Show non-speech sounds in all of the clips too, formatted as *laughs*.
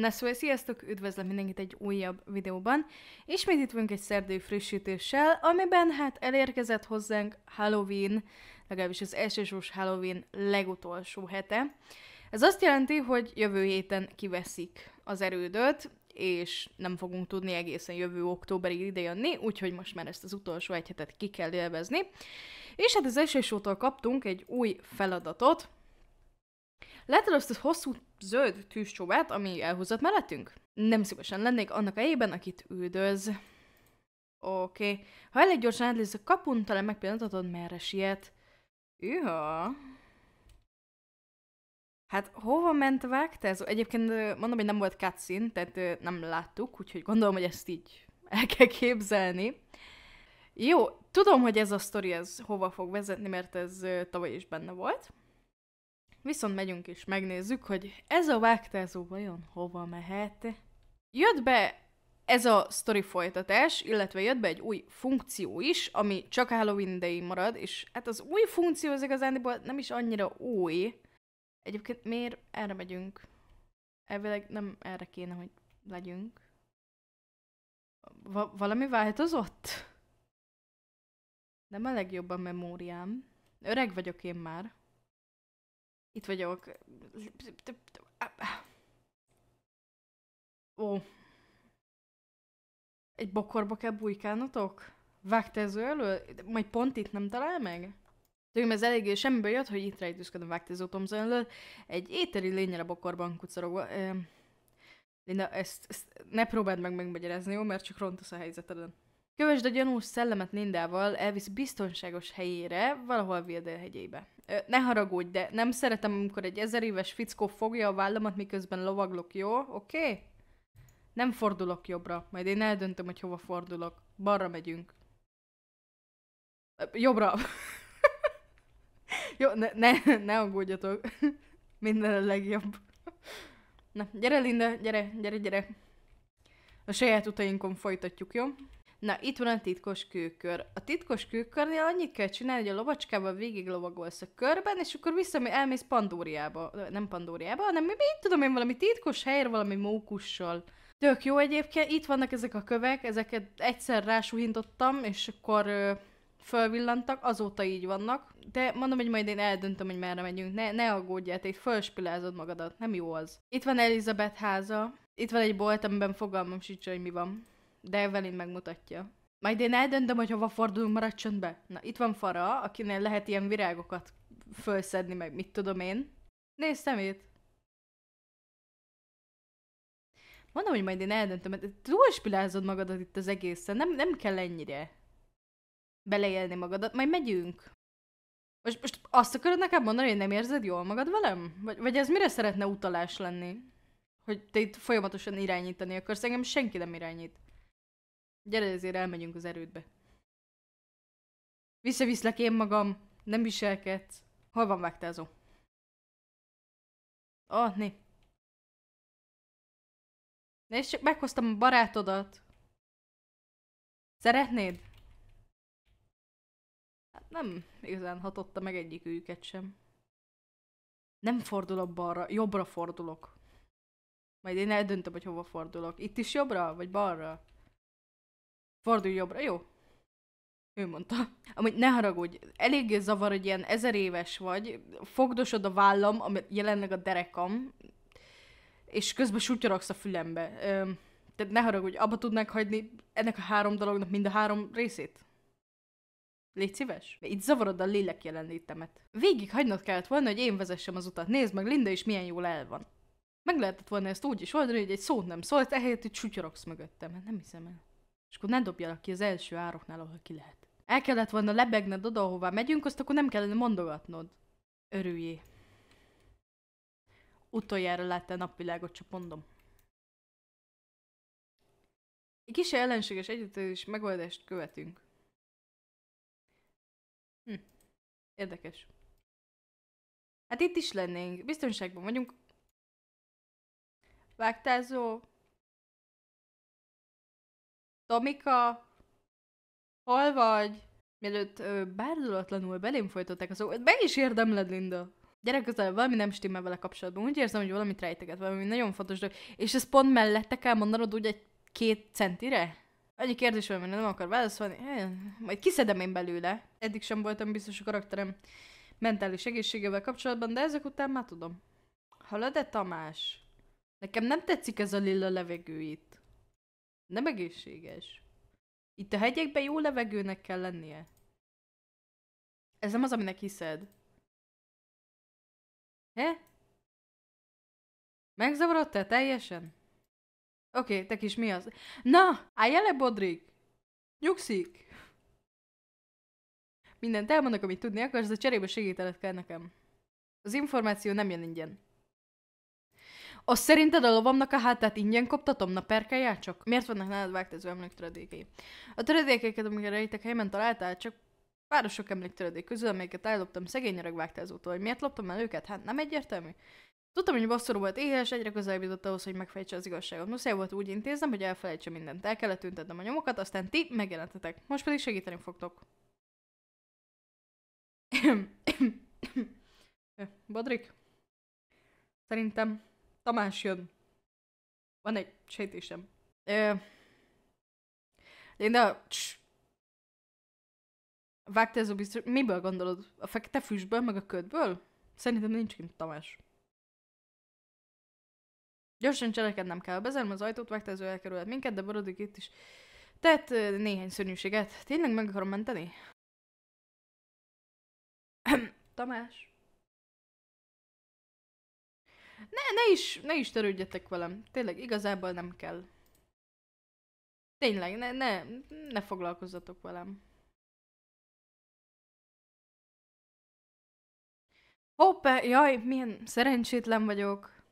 Na szóval sziasztok, üdvözlöm mindenkit egy újabb videóban. Ismét itt vagyunk egy szerdői frissítéssel, amiben hát elérkezett hozzánk Halloween, legalábbis az elsősós Halloween legutolsó hete. Ez azt jelenti, hogy jövő héten kiveszik az erődöt, és nem fogunk tudni egészen jövő októberig idejönni, úgyhogy most már ezt az utolsó egy hetet ki kell élvezni. És hát az elsősótól kaptunk egy új feladatot, Látod azt a hosszú zöld tűzcsóvát, ami elhúzott mellettünk? Nem szívesen lennék annak helyében, akit üldöz. Oké. Okay. Ha elég gyorsan átlész a kapun, talán megpillantatod, merre siet. Üha. Hát hova ment vágta ez? Egyébként mondom, hogy nem volt cutscene, tehát nem láttuk, úgyhogy gondolom, hogy ezt így el kell képzelni. Jó, tudom, hogy ez a sztori ez hova fog vezetni, mert ez tavaly is benne volt. Viszont megyünk és megnézzük, hogy ez a vágtázó vajon hova mehet. Jött be ez a sztori folytatás, illetve jött be egy új funkció is, ami csak Halloween day marad, és hát az új funkció az igazándiból nem is annyira új. Egyébként miért erre megyünk? Elvileg nem erre kéne, hogy legyünk. Va- valami változott? Nem a legjobb a memóriám. Öreg vagyok én már. Itt vagyok. Ó. Egy bokorba kell bujkálnotok? Vágtező elől? Majd pont itt nem talál meg? Tőlem ez eléggé semmiből jött, hogy itt rejtőzködöm vágtező Tomzon elől. Egy éteri lényre bokorban kucorogva. Linda, ezt, ezt ne próbáld meg megmagyarázni, jó? Mert csak rontasz a helyzeteden. Kövesd a gyanús szellemet Lindával, elvisz biztonságos helyére, valahol Vildel hegyébe. Ö, ne haragudj, de nem szeretem, amikor egy ezer éves fickó fogja a vállamat, miközben lovaglok, jó? Oké? Okay? Nem fordulok jobbra, majd én eldöntöm, hogy hova fordulok. Balra megyünk. Ö, jobbra. *laughs* jó, ne, ne, ne aggódjatok. *laughs* Minden a legjobb. Na, gyere Linda, gyere, gyere, gyere. A saját utainkon folytatjuk, jó? Na, itt van a titkos kőkör. A titkos kőkörnél annyit kell csinálni, hogy a lovacskával végig lovagolsz a körben, és akkor vissza elmész Pandóriába. Nem Pandóriába, hanem mi, mit tudom én, valami titkos helyre, valami mókussal. Tök jó egyébként, itt vannak ezek a kövek, ezeket egyszer rásuhintottam, és akkor ö, fölvillantak, azóta így vannak. De mondom, hogy majd én eldöntöm, hogy merre megyünk. Ne, ne aggódjál, te fölspilázod magadat, nem jó az. Itt van Elizabeth háza, itt van egy bolt, amiben fogalmam sincs, hogy mi van de Evelyn megmutatja. Majd én eldöntöm, hogy hova fordulunk, marad csöndbe. Na, itt van Fara, akinél lehet ilyen virágokat fölszedni, meg mit tudom én. Nézd szemét! Mondom, hogy majd én eldöntöm, mert túlspilázod magadat itt az egészen, nem, nem kell ennyire beleélni magadat, majd megyünk. Most, most azt akarod nekem mondani, hogy nem érzed jól magad velem? Vagy, vagy ez mire szeretne utalás lenni? Hogy te itt folyamatosan irányítani akarsz, engem senki nem irányít. Gyere, ezért elmegyünk az erődbe. Visszaviszlek én magam, nem viselkedsz. Hol van vágtázó? né. né. csak meghoztam a barátodat. Szeretnéd? Hát nem igazán hatotta meg egyik őket sem. Nem fordulok balra, jobbra fordulok. Majd én eldöntöm, hogy hova fordulok. Itt is jobbra, vagy balra? fordulj jobbra, jó. Ő mondta. Amúgy ne haragudj, eléggé zavar, hogy ilyen ezer éves vagy, fogdosod a vállam, ami jelenleg a derekam, és közben sutyorogsz a fülembe. Ö, tehát ne haragudj, abba tudnák hagyni ennek a három dolognak mind a három részét? Légy szíves? Itt zavarod a lélek jelenlétemet. Végig hagynod kellett volna, hogy én vezessem az utat. Nézd meg, Linda is milyen jól el van. Meg lehetett volna ezt úgy is oldani, hogy egy szót nem szólt, ehelyett itt sutyorogsz mögöttem. Hát nem hiszem el és akkor ne dobjanak ki az első ároknál, ahol ki lehet. El kellett volna lebegned oda, ahová megyünk, azt akkor nem kellene mondogatnod. Örüljé. Utoljára látta a napvilágot, csak mondom. Egy kis ellenséges együttélés megoldást követünk. Hm. Érdekes. Hát itt is lennénk. Biztonságban vagyunk. Vágtázó, Tomika, hol vagy? Mielőtt ö, bárdulatlanul belém folytották a szót, meg is érdemled, Linda. Gyerek közel, valami nem stimmel vele kapcsolatban. Úgy érzem, hogy valamit rejteget, valami nagyon fontos dolog. És ez pont mellette kell mondanod úgy egy két centire? Annyi kérdés van, mert nem akar válaszolni. Eh, majd kiszedem én belőle. Eddig sem voltam biztos a karakterem mentális egészségével kapcsolatban, de ezek után már tudom. Halad-e Tamás? Nekem nem tetszik ez a lila levegő itt. Nem egészséges. Itt a hegyekben jó levegőnek kell lennie. Ez nem az, aminek hiszed. He? Megzavarodtál teljesen? Oké, okay, te kis mi az? Na, állj le, Bodrik! Nyugszik! Mindent elmondok, amit tudni akarsz, de cserébe segítened kell nekem. Az információ nem jön ingyen. Azt szerinted a lovamnak a hátát ingyen koptatom? Na csak. Miért vannak nálad vágtező emléktöredékei? A töredékeket, amiket rejtek helyen találtál, csak városok emléktöredék közül, amelyeket elloptam szegény öreg vágtázótól. Hogy miért loptam el őket? Hát nem egyértelmű. Tudtam, hogy basszorú volt éhes, egyre közelebb jutott ahhoz, hogy megfejtse az igazságot. Muszáj volt úgy intéznem, hogy elfelejtse mindent. El kellett tüntetnem a nyomokat, aztán ti megjelentetek. Most pedig segíteni fogtok. Badrik? Szerintem Tamás jön. Van egy sejtésem. Ö, Linda, css. Vágta ez a biztos... Miből gondolod? A fekete füstből, meg a ködből? Szerintem nincs kint Tamás. Gyorsan cselekednem kell. Bezárom az ajtót, vágta ez elkerülhet minket, de borodik itt is. Tehát néhány szörnyűséget. Tényleg meg akarom menteni? *clears throat* Tamás. Ne, ne is, ne is törődjetek velem. Tényleg, igazából nem kell. Tényleg, ne, ne, ne foglalkozzatok velem. Hoppá, jaj, milyen szerencsétlen vagyok.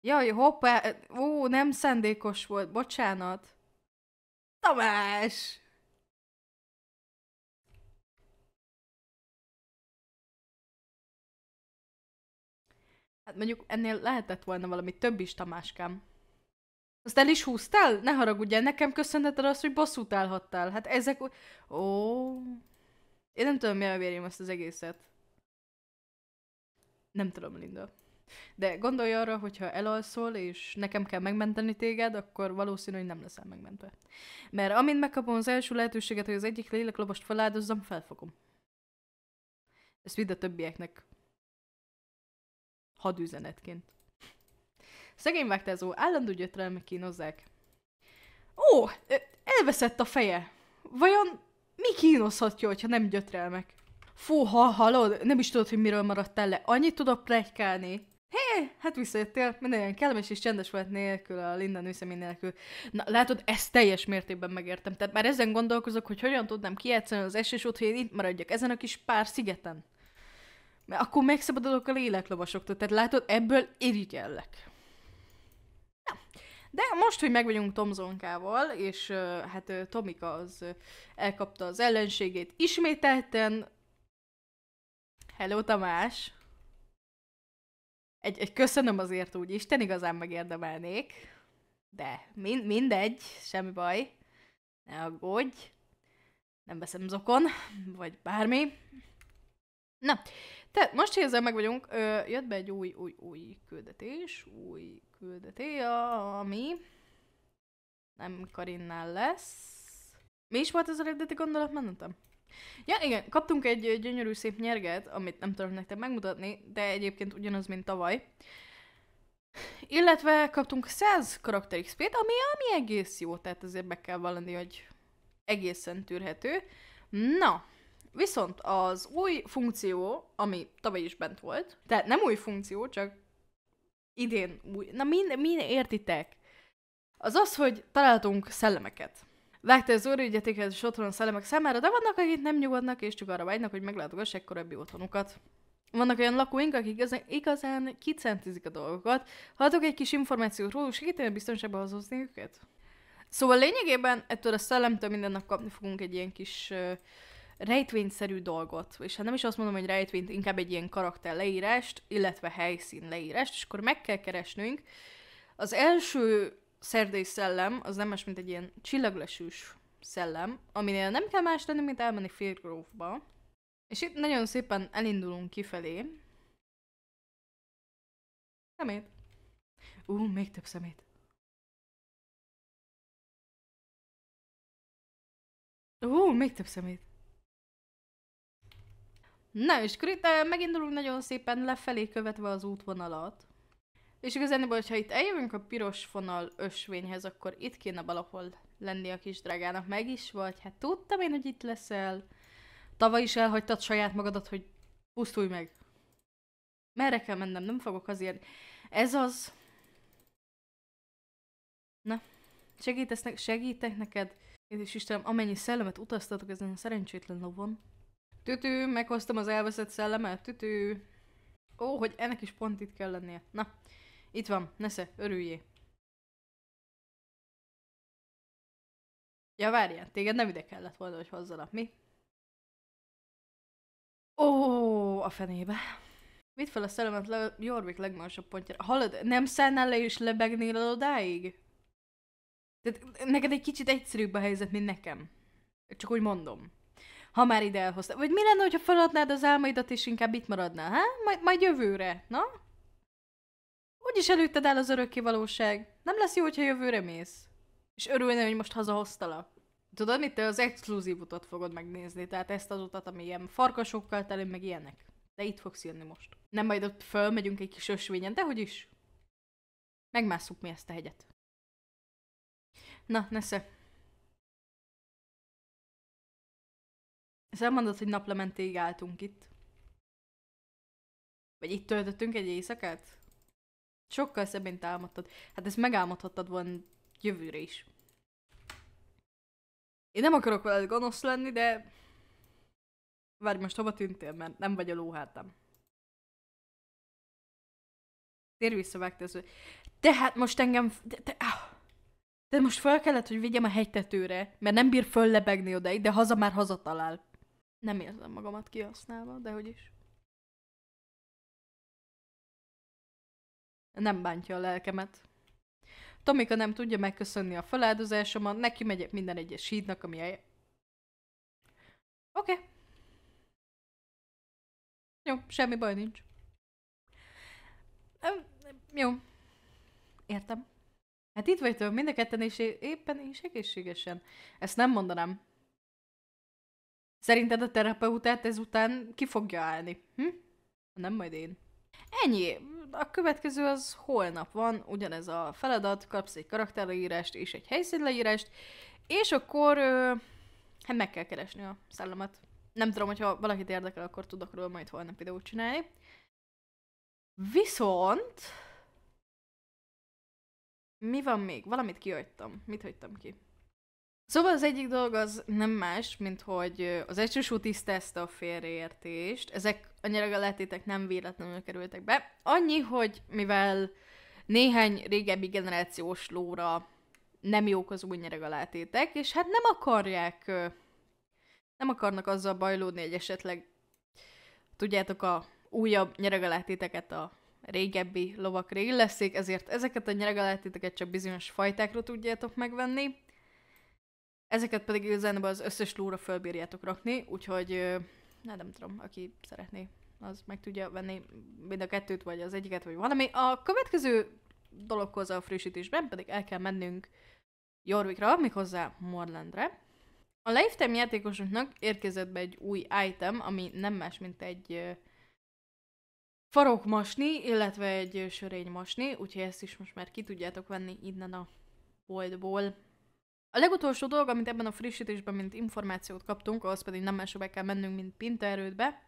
Jaj, hoppá, ó, nem szendékos volt, bocsánat. Tamás! Hát mondjuk ennél lehetett volna valami több is, Tamáskám. Azt el is húztál? Ne el, nekem köszönheted azt, hogy bosszút állhattál. Hát ezek... Ó... Én nem tudom, miért vérjem ezt az egészet. Nem tudom, Linda. De gondolj arra, hogyha elalszol, és nekem kell megmenteni téged, akkor valószínű, hogy nem leszel megmentve. Mert amint megkapom az első lehetőséget, hogy az egyik léleklobost feláldozzam, felfogom. Ezt vidd a többieknek. Hadüzenetként. Szegény vágtázó, állandó gyötrelmek kínozzák. Ó, elveszett a feje. Vajon mi kínozhatja, ha nem gyötrelmek? Fú, ha hallod, nem is tudod, hogy miről maradtál le. Annyit tudok plegykálni. Hé, hát visszajöttél, minden ilyen kellemes és csendes volt nélkül, a Linda nőszemé nélkül. Na, látod, ezt teljes mértékben megértem. Tehát már ezen gondolkozok, hogy hogyan tudnám kijátszani az esés hogy én itt maradjak ezen a kis pár szigeten. Mert akkor megszabadulok a léleklovasoktól. Tehát látod, ebből irigyellek. De most, hogy megvagyunk Tomzonkával, és hát Tomika az elkapta az ellenségét ismételten. Hello Tamás! Egy, egy köszönöm azért úgy, Isten igazán megérdemelnék. De min- mindegy, semmi baj. Ne aggódj. Nem veszem zokon, vagy bármi. Na, tehát most ezzel meg vagyunk, ö, jött be egy új, új, új küldetés, új küldeté, ami nem Karinnál lesz. Mi is volt az eredeti gondolat? Már nem Ja, igen, kaptunk egy gyönyörű szép nyerget, amit nem tudom nektek megmutatni, de egyébként ugyanaz, mint tavaly. Illetve kaptunk 100 karakter xp ami, ami egész jó, tehát azért be kell vallani, hogy egészen tűrhető. Na, Viszont az új funkció, ami tavaly is bent volt, tehát nem új funkció, csak idén új, na mi mi értitek? Az az, hogy találtunk szellemeket. Vágta az óra ügyetéket és otthon a szellemek számára, de vannak, akik nem nyugodnak és csak arra vágynak, hogy meglátogassák korábbi otthonukat. Vannak olyan lakóink, akik igazán, igazán kicentizik a dolgokat. Hallatok egy kis információt róluk, segítene biztonságban hozni őket? Szóval lényegében ettől a szellemtől minden nap kapni fogunk egy ilyen kis uh, rejtvényszerű dolgot, és hát nem is azt mondom, hogy rejtvényt, inkább egy ilyen karakter leírást, illetve helyszín leírást, és akkor meg kell keresnünk. Az első szerdai szellem, az nem más, mint egy ilyen csillaglesűs szellem, aminél nem kell más lenni, mint elmenni Fairgrove-ba. És itt nagyon szépen elindulunk kifelé. Szemét. Ú, uh, még több szemét. Ú, uh, még több szemét. Na és akkor itt eh, megindulunk nagyon szépen lefelé követve az útvonalat. És igazán, hogyha itt eljövünk a piros vonal ösvényhez, akkor itt kéne valahol lenni a kis drágának. Meg is vagy? Hát tudtam én, hogy itt leszel. Tavaly is elhagytad saját magadat, hogy pusztulj meg. Merre kell mennem? Nem fogok azért. Ez az. Na, segítesz ne- segítek neked? És Istenem, amennyi szellemet utaztatok ezen a szerencsétlen lovon. Tütő, meghoztam az elveszett szellemet, tütő. Ó, hogy ennek is pont itt kell lennie. Na, itt van, nesze, örüljé. Ja, várjál, téged nem ide kellett volna, hogy hozzalak, mi? Ó, a fenébe. Mit fel a szellemet le Jorvik legmagasabb pontjára. Hallod, nem szállnál le és lebegnél el odáig? Tehát neked egy kicsit egyszerűbb a helyzet, mint nekem. Csak úgy mondom ha már ide elhoztad. Vagy mi lenne, ha feladnád az álmaidat, és inkább itt maradnál, ha? Majd, majd jövőre, na? is előtted áll az örökké valóság. Nem lesz jó, hogyha jövőre mész. És örülne, hogy most hazahoztalak. Tudod mit, te az exkluzív utat fogod megnézni, tehát ezt az utat, ami ilyen farkasokkal teli, meg ilyenek. De itt fogsz jönni most. Nem majd ott fölmegyünk egy kis ösvényen, de hogy is? Megmásszuk mi ezt a hegyet. Na, nesze, És elmondod, hogy naplementéig álltunk itt. Vagy itt töltöttünk egy éjszakát? Sokkal szebb, mint álmodtad. Hát ezt megálmodhattad volna jövőre is. Én nem akarok veled gonosz lenni, de... Várj, most hova tűntél, mert nem vagy a lóhátam. Tér vissza, vágtező. Tehát most engem... De, de, ah. de most fel kellett, hogy vigyem a hegytetőre, mert nem bír föllebegni odaig, de haza már hazatalál. Nem érzem magamat kihasználva, de hogy is. Nem bántja a lelkemet. Tomika nem tudja megköszönni a feláldozásomat, neki megy minden egyes hídnak, ami el... Oké. Okay. Jó, semmi baj nincs. jó. Értem. Hát itt vagytok mind a ketten, és éppen is egészségesen. Ezt nem mondanám. Szerinted a terapeutát ezután ki fogja állni? Hm? Nem majd én. Ennyi. A következő az holnap van, ugyanez a feladat, kapsz egy karakterleírást és egy helyszínleírást, és akkor ö, hát meg kell keresni a szellemet. Nem tudom, hogyha valakit érdekel, akkor tudok róla majd holnap videót csinálni. Viszont... Mi van még? Valamit kihagytam. Mit hagytam ki? Szóval az egyik dolog az nem más, mint hogy az elsősú tisztázta a félreértést. Ezek annyira letétek nem véletlenül kerültek be. Annyi, hogy mivel néhány régebbi generációs lóra nem jók az új nyeregalátétek, és hát nem akarják, nem akarnak azzal bajlódni, hogy esetleg tudjátok a újabb nyeregalátéteket a régebbi lovakra leszik, ezért ezeket a nyeregalátéteket csak bizonyos fajtákra tudjátok megvenni. Ezeket pedig igazából az összes lóra fölbírjátok rakni, úgyhogy ne, nem tudom, aki szeretné, az meg tudja venni mind a kettőt, vagy az egyiket, vagy valami. A következő dologhoz a frissítésben pedig el kell mennünk Jorvikra, méghozzá Morlandre. A lifetime játékosunknak érkezett be egy új item, ami nem más, mint egy farokmasni, illetve egy sörénymasni, úgyhogy ezt is most már ki tudjátok venni innen a boltból. A legutolsó dolog, amit ebben a frissítésben, mint információt kaptunk, az pedig nem másra kell mennünk, mint Pinterődbe,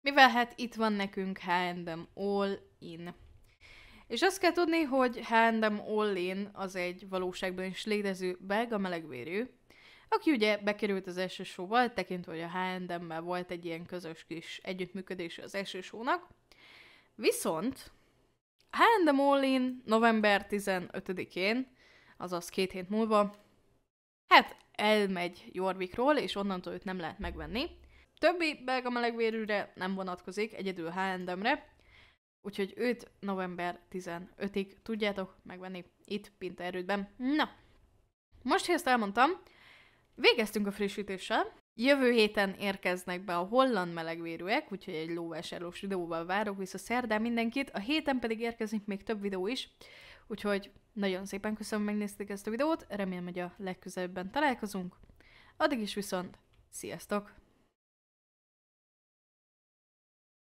mivel hát itt van nekünk H&M All In. És azt kell tudni, hogy H&M All In az egy valóságban is létező belga melegvérű, aki ugye bekerült az első sóval, tekintve, hogy a H&M-mel volt egy ilyen közös kis együttműködés az első sónak. Viszont H&M All In november 15-én, azaz két hét múlva hát elmegy Jorvikról, és onnantól őt nem lehet megvenni. Többi belga melegvérűre nem vonatkozik, egyedül H&M-re, úgyhogy őt november 15-ig tudjátok megvenni itt Pinta erődben. Na, most, hogy ezt elmondtam, végeztünk a frissítéssel, Jövő héten érkeznek be a holland melegvérűek, úgyhogy egy lóvásárlós videóval várok vissza szerdán mindenkit, a héten pedig érkezik még több videó is, úgyhogy nagyon szépen köszönöm, megnézték ezt a videót, remélem, hogy a legközelebben találkozunk. Addig is viszont, sziasztok!